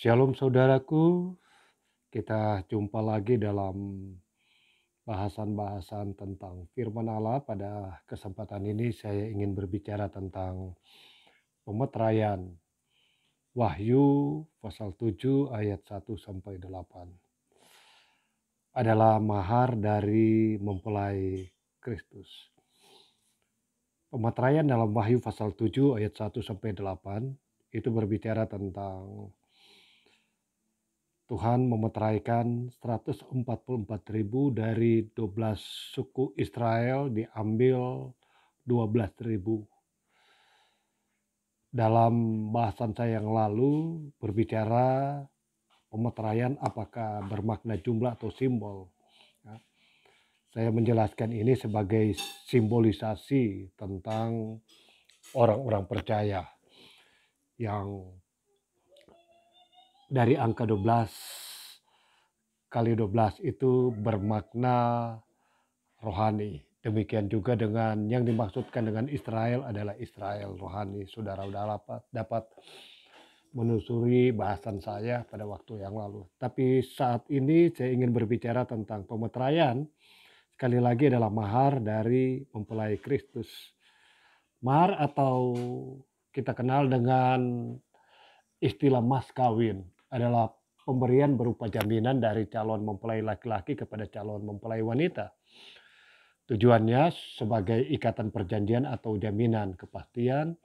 Shalom saudaraku, kita jumpa lagi dalam bahasan-bahasan tentang firman Allah. Pada kesempatan ini saya ingin berbicara tentang pemeteraian. Wahyu pasal 7 ayat 1 sampai 8 adalah mahar dari mempelai Kristus. Pemeteraian dalam Wahyu pasal 7 ayat 1 sampai 8 itu berbicara tentang Tuhan memeteraikan 144.000 dari 12 suku Israel diambil 12.000. Dalam bahasan saya yang lalu berbicara pemeteraian apakah bermakna jumlah atau simbol. Ya. Saya menjelaskan ini sebagai simbolisasi tentang orang-orang percaya yang dari angka 12 kali 12 itu bermakna rohani. Demikian juga dengan yang dimaksudkan dengan Israel adalah Israel rohani. Saudara-saudara dapat, dapat menelusuri bahasan saya pada waktu yang lalu. Tapi saat ini saya ingin berbicara tentang pemeteraian. Sekali lagi adalah mahar dari mempelai Kristus. Mahar atau kita kenal dengan istilah mas kawin adalah pemberian berupa jaminan dari calon mempelai laki-laki kepada calon mempelai wanita. Tujuannya sebagai ikatan perjanjian atau jaminan kepastian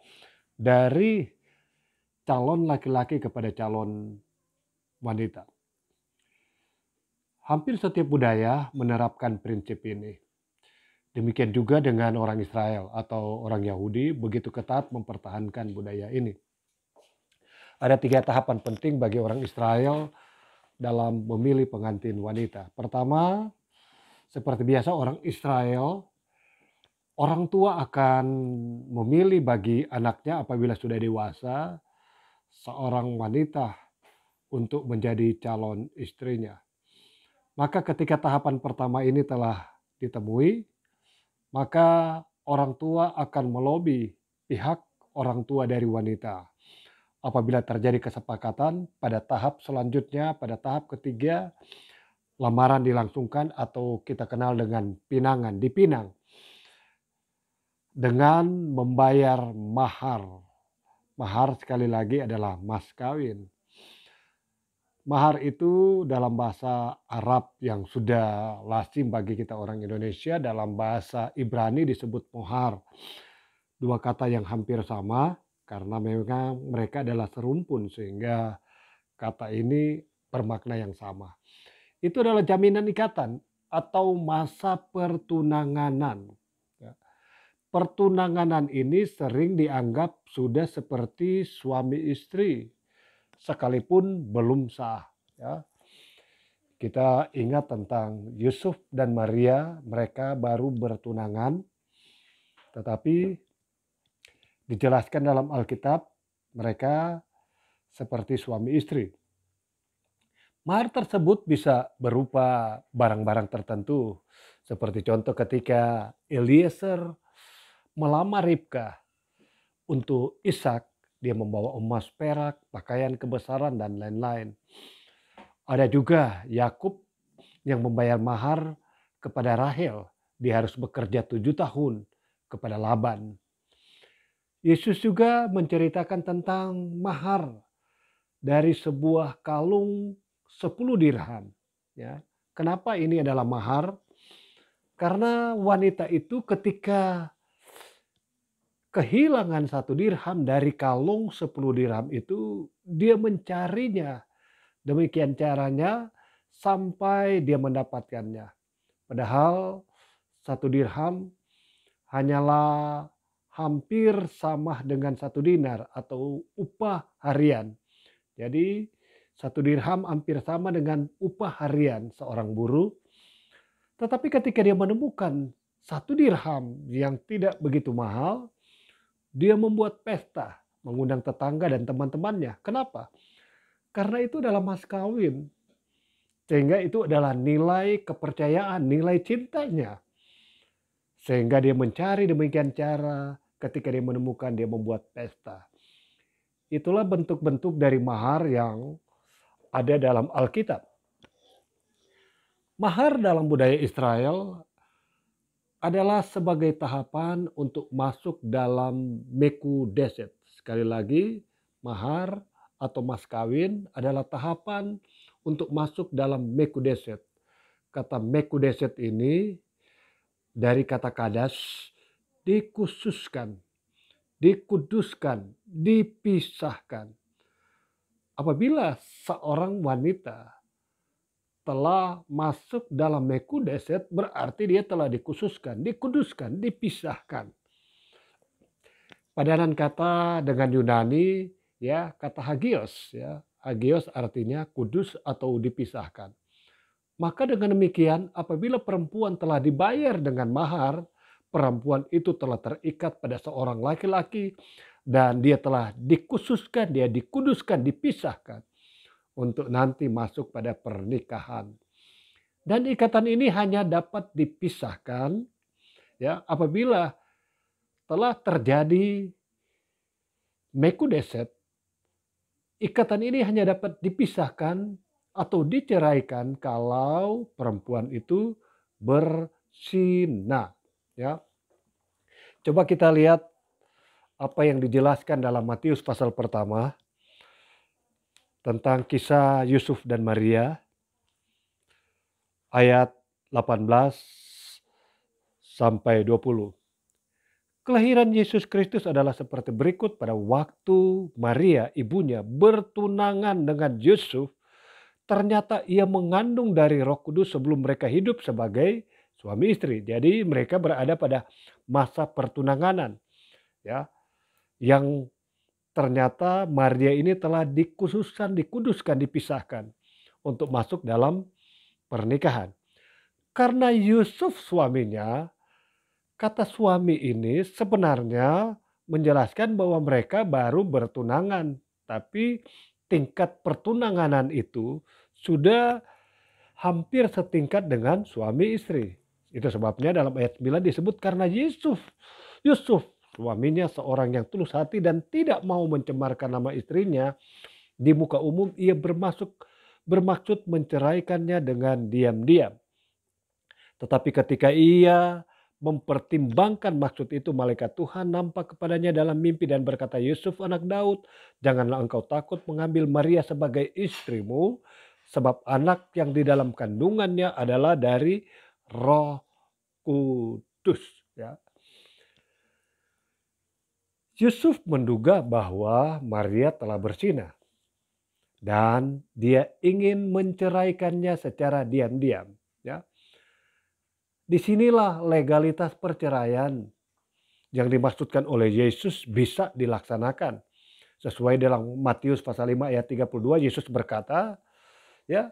dari calon laki-laki kepada calon wanita. Hampir setiap budaya menerapkan prinsip ini. Demikian juga dengan orang Israel atau orang Yahudi begitu ketat mempertahankan budaya ini. Ada tiga tahapan penting bagi orang Israel dalam memilih pengantin wanita. Pertama, seperti biasa orang Israel, orang tua akan memilih bagi anaknya apabila sudah dewasa seorang wanita untuk menjadi calon istrinya. Maka ketika tahapan pertama ini telah ditemui, maka orang tua akan melobi pihak orang tua dari wanita apabila terjadi kesepakatan pada tahap selanjutnya, pada tahap ketiga, lamaran dilangsungkan atau kita kenal dengan pinangan, dipinang. Dengan membayar mahar. Mahar sekali lagi adalah mas kawin. Mahar itu dalam bahasa Arab yang sudah lazim bagi kita orang Indonesia, dalam bahasa Ibrani disebut mohar. Dua kata yang hampir sama, karena memang mereka adalah serumpun sehingga kata ini bermakna yang sama. Itu adalah jaminan ikatan atau masa pertunanganan. Ya. Pertunanganan ini sering dianggap sudah seperti suami istri sekalipun belum sah. Ya. Kita ingat tentang Yusuf dan Maria, mereka baru bertunangan, tetapi dijelaskan dalam Alkitab mereka seperti suami istri. Mahar tersebut bisa berupa barang-barang tertentu. Seperti contoh ketika Eliezer melamar Ribka untuk Ishak, dia membawa emas perak, pakaian kebesaran, dan lain-lain. Ada juga Yakub yang membayar mahar kepada Rahel. Dia harus bekerja tujuh tahun kepada Laban. Yesus juga menceritakan tentang mahar dari sebuah kalung 10 dirham. Ya. Kenapa ini adalah mahar? Karena wanita itu ketika kehilangan satu dirham dari kalung 10 dirham itu dia mencarinya demikian caranya sampai dia mendapatkannya padahal satu dirham hanyalah hampir sama dengan satu dinar atau upah harian. Jadi satu dirham hampir sama dengan upah harian seorang buruh. Tetapi ketika dia menemukan satu dirham yang tidak begitu mahal, dia membuat pesta, mengundang tetangga dan teman-temannya. Kenapa? Karena itu adalah mas kawin. Sehingga itu adalah nilai kepercayaan, nilai cintanya. Sehingga dia mencari demikian cara, ketika dia menemukan dia membuat pesta. Itulah bentuk-bentuk dari mahar yang ada dalam Alkitab. Mahar dalam budaya Israel adalah sebagai tahapan untuk masuk dalam meku deset. Sekali lagi, mahar atau mas kawin adalah tahapan untuk masuk dalam meku deset. Kata meku deset ini dari kata kadas dikhususkan, dikuduskan, dipisahkan. Apabila seorang wanita telah masuk dalam mekudeset berarti dia telah dikhususkan, dikuduskan, dipisahkan. Padanan kata dengan Yunani ya kata hagios ya. Hagios artinya kudus atau dipisahkan. Maka dengan demikian apabila perempuan telah dibayar dengan mahar perempuan itu telah terikat pada seorang laki-laki dan dia telah dikhususkan, dia dikuduskan, dipisahkan untuk nanti masuk pada pernikahan. Dan ikatan ini hanya dapat dipisahkan ya apabila telah terjadi mekudeset. Ikatan ini hanya dapat dipisahkan atau diceraikan kalau perempuan itu bersinah. Ya. Coba kita lihat apa yang dijelaskan dalam Matius pasal pertama tentang kisah Yusuf dan Maria ayat 18 sampai 20. Kelahiran Yesus Kristus adalah seperti berikut pada waktu Maria ibunya bertunangan dengan Yusuf. Ternyata ia mengandung dari roh kudus sebelum mereka hidup sebagai suami istri. Jadi mereka berada pada masa pertunanganan. Ya. Yang ternyata Maria ini telah dikhususkan, dikuduskan, dipisahkan untuk masuk dalam pernikahan. Karena Yusuf suaminya, kata suami ini sebenarnya menjelaskan bahwa mereka baru bertunangan, tapi tingkat pertunanganan itu sudah hampir setingkat dengan suami istri. Itu sebabnya dalam ayat 9 disebut karena Yusuf. Yusuf suaminya seorang yang tulus hati dan tidak mau mencemarkan nama istrinya di muka umum ia bermasuk bermaksud menceraikannya dengan diam-diam tetapi ketika ia mempertimbangkan maksud itu malaikat Tuhan nampak kepadanya dalam mimpi dan berkata Yusuf anak Daud janganlah engkau takut mengambil Maria sebagai istrimu sebab anak yang di dalam kandungannya adalah dari Roh Kudus ya. Yusuf menduga bahwa Maria telah bersinah dan dia ingin menceraikannya secara diam-diam ya. Disinilah legalitas perceraian yang dimaksudkan oleh Yesus bisa dilaksanakan. Sesuai dalam Matius pasal 5 ayat 32 Yesus berkata, ya,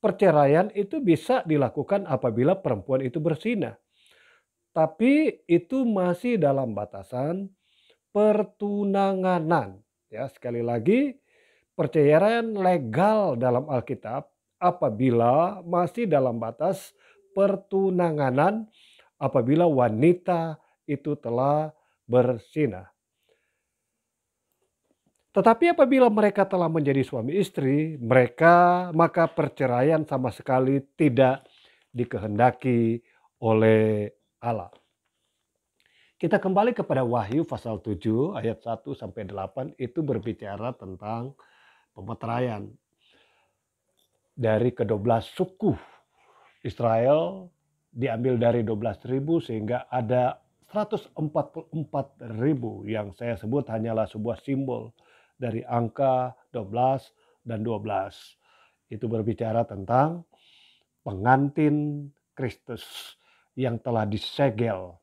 perceraian itu bisa dilakukan apabila perempuan itu bersina, Tapi itu masih dalam batasan pertunanganan. Ya, sekali lagi perceraian legal dalam Alkitab apabila masih dalam batas pertunanganan apabila wanita itu telah bersinah. Tetapi apabila mereka telah menjadi suami istri, mereka maka perceraian sama sekali tidak dikehendaki oleh Allah. Kita kembali kepada Wahyu pasal 7 ayat 1 sampai 8 itu berbicara tentang pemeteraian dari ke-12 suku Israel diambil dari 12 ribu sehingga ada 144 ribu yang saya sebut hanyalah sebuah simbol dari angka 12 dan 12. Itu berbicara tentang pengantin Kristus yang telah disegel,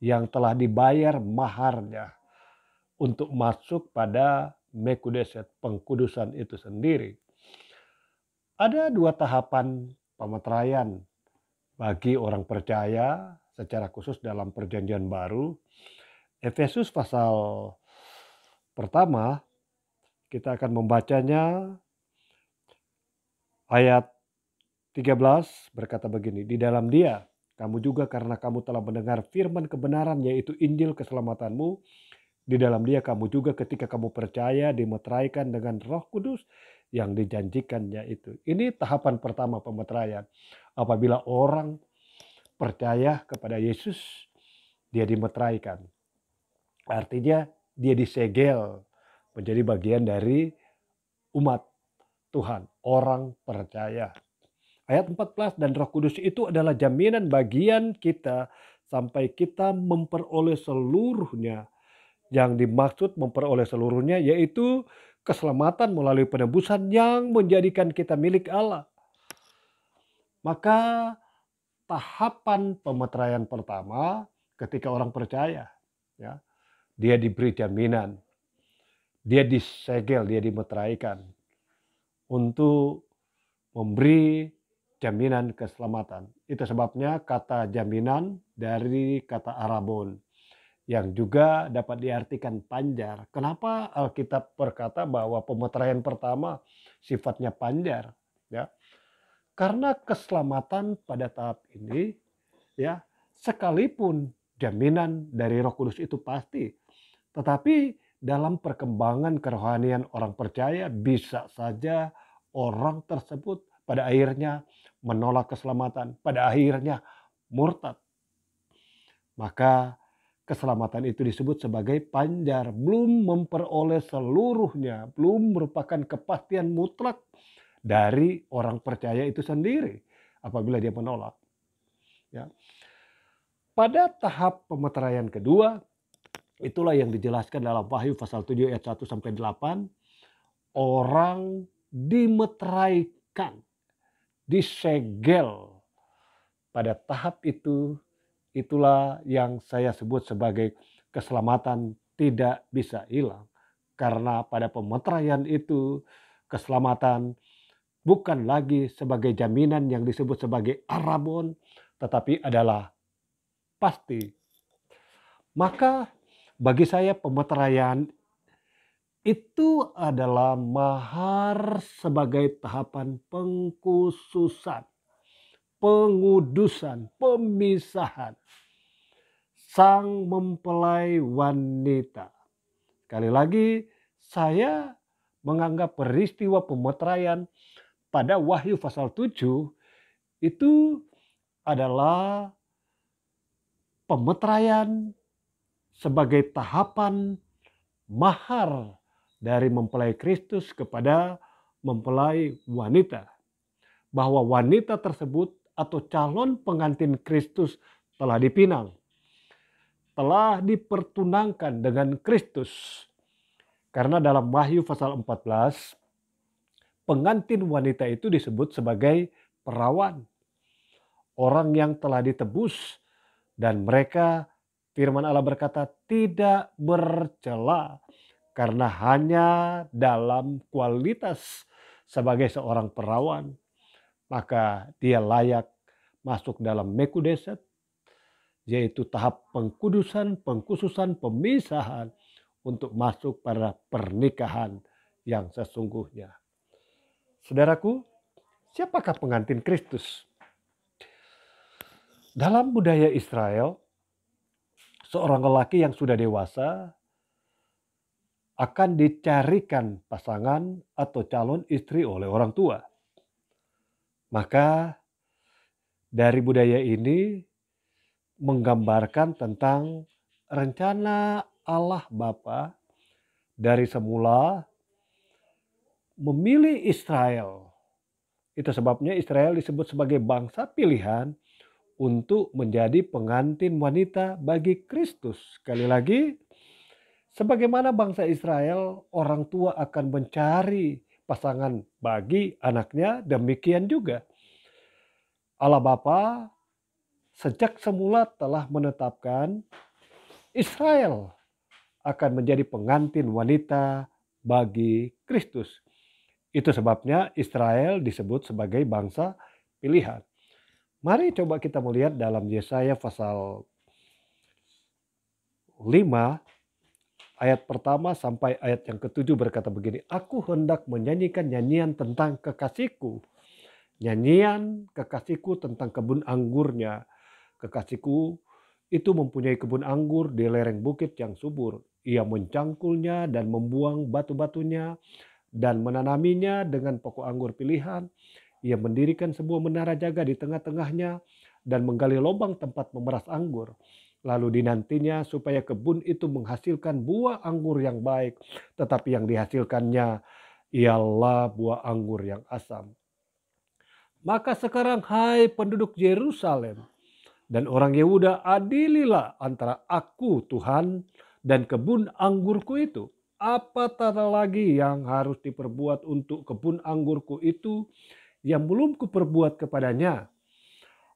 yang telah dibayar maharnya untuk masuk pada mekudeset, pengkudusan itu sendiri. Ada dua tahapan pemeteraian bagi orang percaya secara khusus dalam perjanjian baru. Efesus pasal pertama kita akan membacanya ayat 13 berkata begini, di dalam dia kamu juga karena kamu telah mendengar firman kebenaran yaitu Injil keselamatanmu, di dalam dia kamu juga ketika kamu percaya dimeteraikan dengan roh kudus yang dijanjikannya itu. Ini tahapan pertama pemeteraian. Apabila orang percaya kepada Yesus, dia dimeteraikan. Artinya dia disegel menjadi bagian dari umat Tuhan, orang percaya. Ayat 14 dan Roh Kudus itu adalah jaminan bagian kita sampai kita memperoleh seluruhnya. Yang dimaksud memperoleh seluruhnya yaitu keselamatan melalui penebusan yang menjadikan kita milik Allah. Maka tahapan pemeteraian pertama ketika orang percaya ya, dia diberi jaminan dia disegel, dia dimeteraikan untuk memberi jaminan keselamatan. Itu sebabnya kata jaminan dari kata Arabon yang juga dapat diartikan panjar. Kenapa Alkitab berkata bahwa pemeteraian pertama sifatnya panjar? Ya, karena keselamatan pada tahap ini, ya sekalipun jaminan dari Roh Kudus itu pasti, tetapi dalam perkembangan kerohanian orang percaya bisa saja orang tersebut pada akhirnya menolak keselamatan, pada akhirnya murtad. Maka keselamatan itu disebut sebagai panjar, belum memperoleh seluruhnya, belum merupakan kepastian mutlak dari orang percaya itu sendiri apabila dia menolak. Ya. Pada tahap pemeteraian kedua, Itulah yang dijelaskan dalam Wahyu pasal 7 ayat 1 sampai 8. Orang dimeteraikan, disegel. Pada tahap itu, itulah yang saya sebut sebagai keselamatan tidak bisa hilang. Karena pada pemeteraian itu, keselamatan bukan lagi sebagai jaminan yang disebut sebagai arabon, tetapi adalah pasti. Maka bagi saya pemeteraian itu adalah mahar sebagai tahapan pengkhususan, pengudusan, pemisahan sang mempelai wanita. Sekali lagi, saya menganggap peristiwa pemeteraian pada Wahyu pasal 7 itu adalah pemeteraian sebagai tahapan mahar dari mempelai Kristus kepada mempelai wanita. Bahwa wanita tersebut atau calon pengantin Kristus telah dipinang, telah dipertunangkan dengan Kristus. Karena dalam Wahyu pasal 14, pengantin wanita itu disebut sebagai perawan, orang yang telah ditebus dan mereka Firman Allah berkata tidak bercela karena hanya dalam kualitas sebagai seorang perawan maka dia layak masuk dalam mekudeset yaitu tahap pengkudusan, pengkhususan, pemisahan untuk masuk pada pernikahan yang sesungguhnya. Saudaraku, siapakah pengantin Kristus? Dalam budaya Israel, seorang lelaki yang sudah dewasa akan dicarikan pasangan atau calon istri oleh orang tua. Maka dari budaya ini menggambarkan tentang rencana Allah Bapa dari semula memilih Israel. Itu sebabnya Israel disebut sebagai bangsa pilihan untuk menjadi pengantin wanita bagi Kristus. Sekali lagi, sebagaimana bangsa Israel, orang tua akan mencari pasangan bagi anaknya, demikian juga Allah Bapa sejak semula telah menetapkan Israel akan menjadi pengantin wanita bagi Kristus. Itu sebabnya Israel disebut sebagai bangsa pilihan. Mari coba kita melihat dalam Yesaya pasal 5 ayat pertama sampai ayat yang ketujuh berkata begini, Aku hendak menyanyikan nyanyian tentang kekasihku. Nyanyian kekasihku tentang kebun anggurnya. Kekasihku itu mempunyai kebun anggur di lereng bukit yang subur. Ia mencangkulnya dan membuang batu-batunya dan menanaminya dengan pokok anggur pilihan ia mendirikan sebuah menara jaga di tengah-tengahnya dan menggali lubang tempat memeras anggur. Lalu dinantinya supaya kebun itu menghasilkan buah anggur yang baik, tetapi yang dihasilkannya ialah buah anggur yang asam. Maka sekarang hai penduduk Yerusalem dan orang Yehuda adililah antara aku Tuhan dan kebun anggurku itu. Apa tata lagi yang harus diperbuat untuk kebun anggurku itu yang belum kuperbuat kepadanya.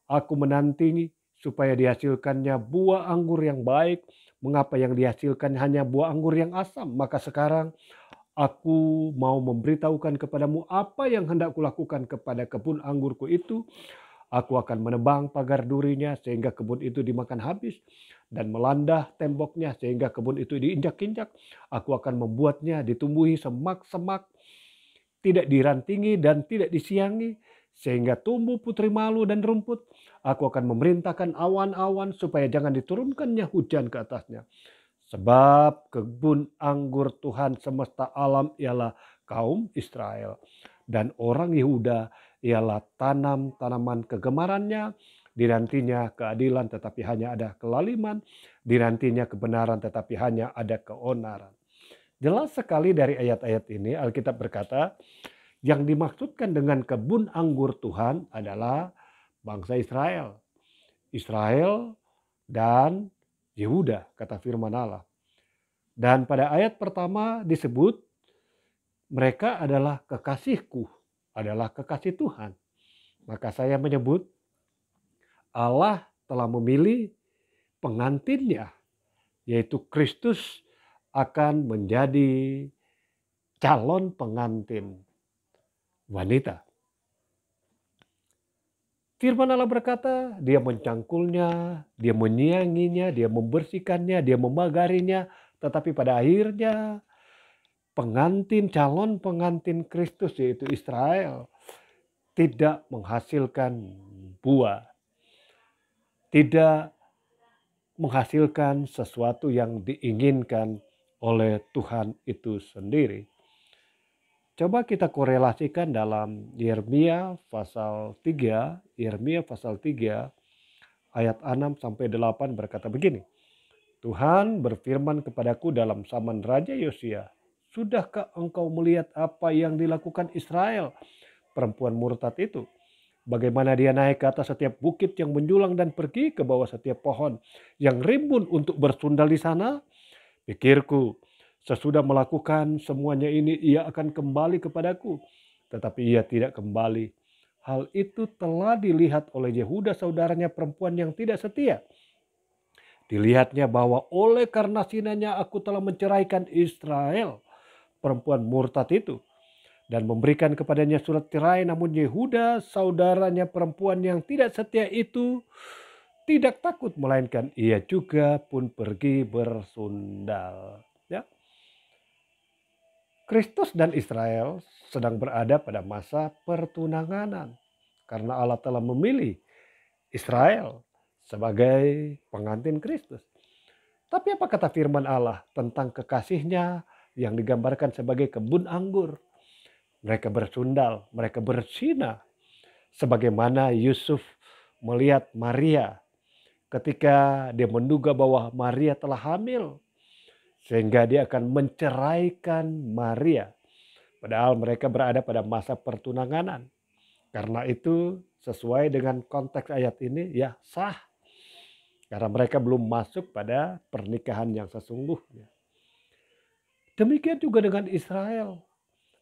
Aku menanti supaya dihasilkannya buah anggur yang baik. Mengapa yang dihasilkan hanya buah anggur yang asam? Maka sekarang aku mau memberitahukan kepadamu apa yang hendak kulakukan kepada kebun anggurku itu. Aku akan menebang pagar durinya sehingga kebun itu dimakan habis dan melanda temboknya sehingga kebun itu diinjak-injak. Aku akan membuatnya ditumbuhi semak-semak tidak dirantingi dan tidak disiangi, sehingga tumbuh putri malu dan rumput. Aku akan memerintahkan awan-awan supaya jangan diturunkannya hujan ke atasnya. Sebab kebun anggur Tuhan semesta alam ialah kaum Israel. Dan orang Yehuda ialah tanam-tanaman kegemarannya, dirantinya keadilan tetapi hanya ada kelaliman, dirantinya kebenaran tetapi hanya ada keonaran. Jelas sekali dari ayat-ayat ini Alkitab berkata yang dimaksudkan dengan kebun anggur Tuhan adalah bangsa Israel. Israel dan Yehuda kata firman Allah. Dan pada ayat pertama disebut mereka adalah kekasihku, adalah kekasih Tuhan. Maka saya menyebut Allah telah memilih pengantinnya yaitu Kristus akan menjadi calon pengantin wanita. Firman Allah berkata, dia mencangkulnya, dia menyianginya, dia membersihkannya, dia memagarinya, tetapi pada akhirnya pengantin calon pengantin Kristus yaitu Israel tidak menghasilkan buah. Tidak menghasilkan sesuatu yang diinginkan oleh Tuhan itu sendiri. Coba kita korelasikan dalam Yeremia pasal 3, Yeremia pasal 3 ayat 6 sampai 8 berkata begini. Tuhan berfirman kepadaku dalam saman Raja Yosia, Sudahkah engkau melihat apa yang dilakukan Israel, perempuan murtad itu? Bagaimana dia naik ke atas setiap bukit yang menjulang dan pergi ke bawah setiap pohon yang rimbun untuk bersundal di sana? Pikirku, sesudah melakukan semuanya ini, ia akan kembali kepadaku. Tetapi ia tidak kembali. Hal itu telah dilihat oleh Yehuda saudaranya perempuan yang tidak setia. Dilihatnya bahwa oleh karena sinanya aku telah menceraikan Israel, perempuan murtad itu, dan memberikan kepadanya surat tirai namun Yehuda saudaranya perempuan yang tidak setia itu tidak takut melainkan ia juga pun pergi bersundal. Ya. Kristus dan Israel sedang berada pada masa pertunanganan karena Allah telah memilih Israel sebagai pengantin Kristus. Tapi apa kata firman Allah tentang kekasihnya yang digambarkan sebagai kebun anggur? Mereka bersundal, mereka bersina. Sebagaimana Yusuf melihat Maria ketika dia menduga bahwa Maria telah hamil sehingga dia akan menceraikan Maria. Padahal mereka berada pada masa pertunanganan. Karena itu sesuai dengan konteks ayat ini ya sah. Karena mereka belum masuk pada pernikahan yang sesungguhnya. Demikian juga dengan Israel.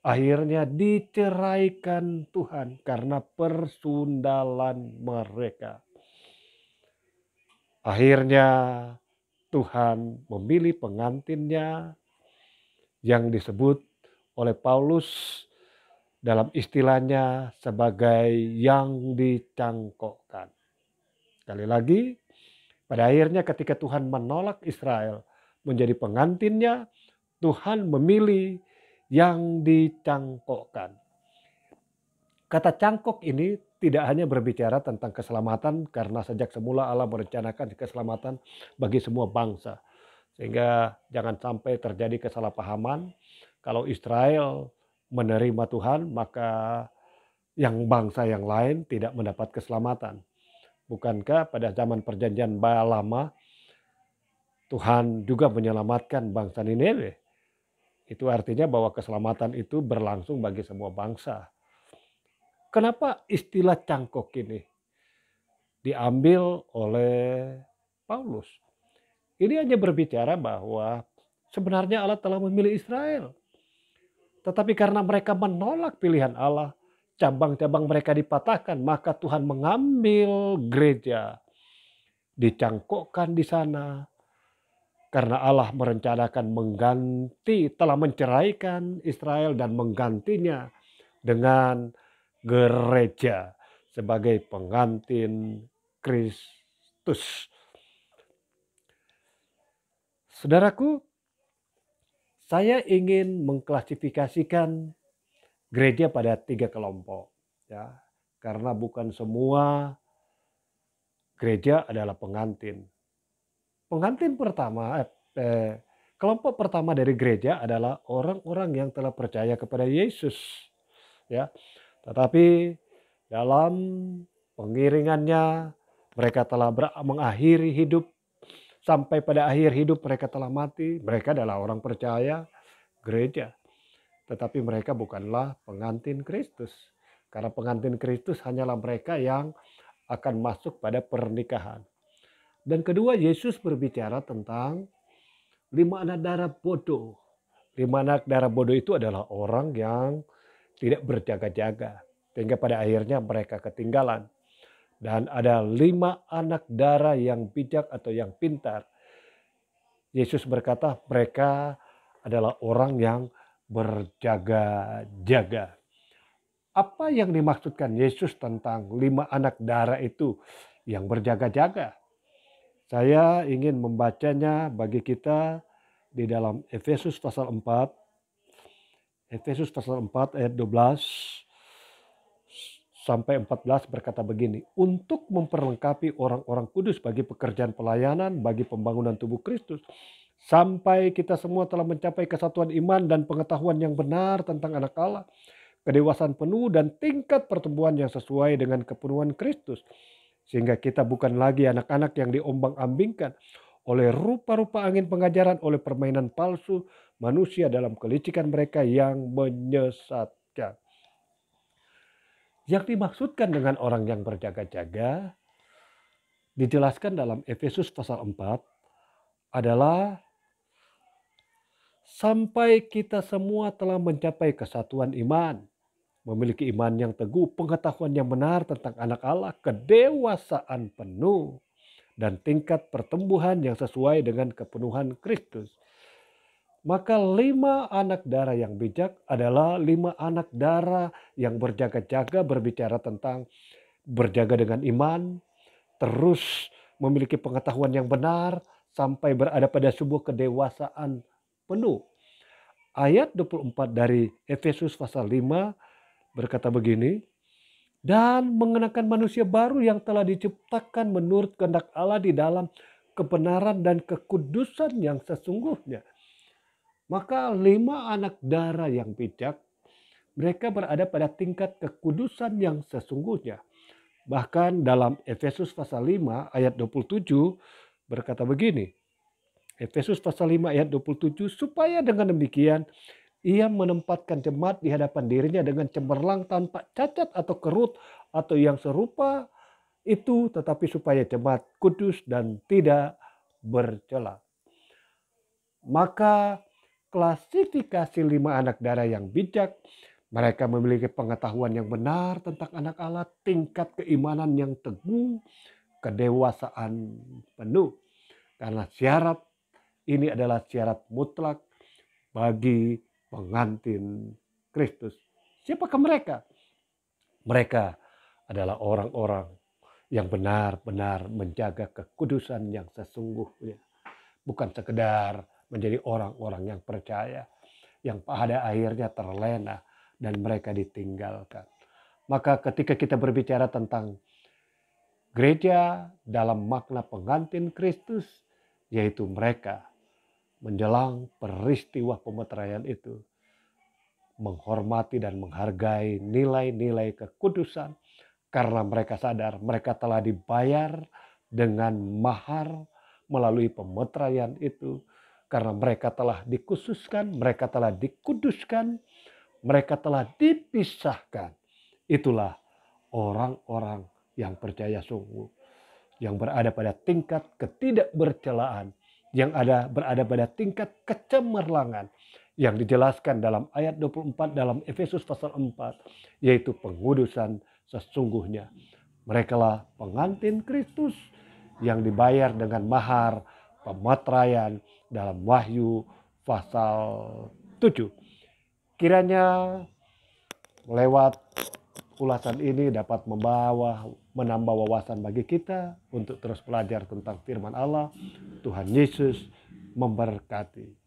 Akhirnya diceraikan Tuhan karena persundalan mereka. Akhirnya Tuhan memilih pengantinnya yang disebut oleh Paulus dalam istilahnya sebagai yang dicangkokkan. Sekali lagi, pada akhirnya ketika Tuhan menolak Israel menjadi pengantinnya, Tuhan memilih yang dicangkokkan. Kata cangkok ini tidak hanya berbicara tentang keselamatan karena sejak semula Allah merencanakan keselamatan bagi semua bangsa. Sehingga jangan sampai terjadi kesalahpahaman kalau Israel menerima Tuhan maka yang bangsa yang lain tidak mendapat keselamatan. Bukankah pada zaman perjanjian lama Tuhan juga menyelamatkan bangsa Nineveh? Itu artinya bahwa keselamatan itu berlangsung bagi semua bangsa. Kenapa istilah cangkok ini diambil oleh Paulus? Ini hanya berbicara bahwa sebenarnya Allah telah memilih Israel. Tetapi karena mereka menolak pilihan Allah, cabang-cabang mereka dipatahkan, maka Tuhan mengambil gereja, dicangkokkan di sana, karena Allah merencanakan mengganti, telah menceraikan Israel dan menggantinya dengan gereja sebagai pengantin Kristus. Saudaraku, saya ingin mengklasifikasikan gereja pada tiga kelompok ya karena bukan semua gereja adalah pengantin pengantin pertama eh, kelompok pertama dari gereja adalah orang-orang yang telah percaya kepada Yesus ya tetapi dalam pengiringannya mereka telah mengakhiri hidup sampai pada akhir hidup mereka telah mati. Mereka adalah orang percaya gereja. Tetapi mereka bukanlah pengantin Kristus. Karena pengantin Kristus hanyalah mereka yang akan masuk pada pernikahan. Dan kedua, Yesus berbicara tentang lima anak darah bodoh. Lima anak darah bodoh itu adalah orang yang tidak berjaga-jaga. Sehingga pada akhirnya mereka ketinggalan. Dan ada lima anak dara yang bijak atau yang pintar. Yesus berkata mereka adalah orang yang berjaga-jaga. Apa yang dimaksudkan Yesus tentang lima anak dara itu yang berjaga-jaga? Saya ingin membacanya bagi kita di dalam Efesus pasal 4 Efesus pasal 4 ayat 12 sampai 14 berkata begini, untuk memperlengkapi orang-orang kudus bagi pekerjaan pelayanan, bagi pembangunan tubuh Kristus, sampai kita semua telah mencapai kesatuan iman dan pengetahuan yang benar tentang anak Allah, kedewasaan penuh dan tingkat pertumbuhan yang sesuai dengan kepenuhan Kristus, sehingga kita bukan lagi anak-anak yang diombang-ambingkan oleh rupa-rupa angin pengajaran, oleh permainan palsu, manusia dalam kelicikan mereka yang menyesatkan. Yang dimaksudkan dengan orang yang berjaga-jaga dijelaskan dalam Efesus pasal 4 adalah sampai kita semua telah mencapai kesatuan iman, memiliki iman yang teguh, pengetahuan yang benar tentang anak Allah, kedewasaan penuh, dan tingkat pertumbuhan yang sesuai dengan kepenuhan Kristus maka lima anak darah yang bijak adalah lima anak darah yang berjaga-jaga berbicara tentang berjaga dengan iman, terus memiliki pengetahuan yang benar, sampai berada pada sebuah kedewasaan penuh. Ayat 24 dari Efesus pasal 5 berkata begini, dan mengenakan manusia baru yang telah diciptakan menurut kehendak Allah di dalam kebenaran dan kekudusan yang sesungguhnya maka lima anak darah yang bijak, mereka berada pada tingkat kekudusan yang sesungguhnya. Bahkan dalam Efesus pasal 5 ayat 27 berkata begini. Efesus pasal 5 ayat 27 supaya dengan demikian ia menempatkan jemaat di hadapan dirinya dengan cemerlang tanpa cacat atau kerut atau yang serupa itu tetapi supaya jemaat kudus dan tidak bercela. Maka klasifikasi lima anak darah yang bijak. Mereka memiliki pengetahuan yang benar tentang anak Allah, tingkat keimanan yang teguh, kedewasaan penuh. Karena syarat ini adalah syarat mutlak bagi pengantin Kristus. Siapakah mereka? Mereka adalah orang-orang yang benar-benar menjaga kekudusan yang sesungguhnya. Bukan sekedar menjadi orang-orang yang percaya, yang pada akhirnya terlena dan mereka ditinggalkan. Maka ketika kita berbicara tentang gereja dalam makna pengantin Kristus, yaitu mereka menjelang peristiwa pemeteraian itu, menghormati dan menghargai nilai-nilai kekudusan karena mereka sadar mereka telah dibayar dengan mahar melalui pemeteraian itu karena mereka telah dikhususkan, mereka telah dikuduskan, mereka telah dipisahkan. Itulah orang-orang yang percaya sungguh, yang berada pada tingkat ketidakbercelaan, yang ada berada pada tingkat kecemerlangan yang dijelaskan dalam ayat 24 dalam Efesus pasal 4 yaitu pengudusan sesungguhnya. Mereka Merekalah pengantin Kristus yang dibayar dengan mahar pematraian dalam Wahyu pasal 7. Kiranya lewat ulasan ini dapat membawa menambah wawasan bagi kita untuk terus belajar tentang firman Allah. Tuhan Yesus memberkati.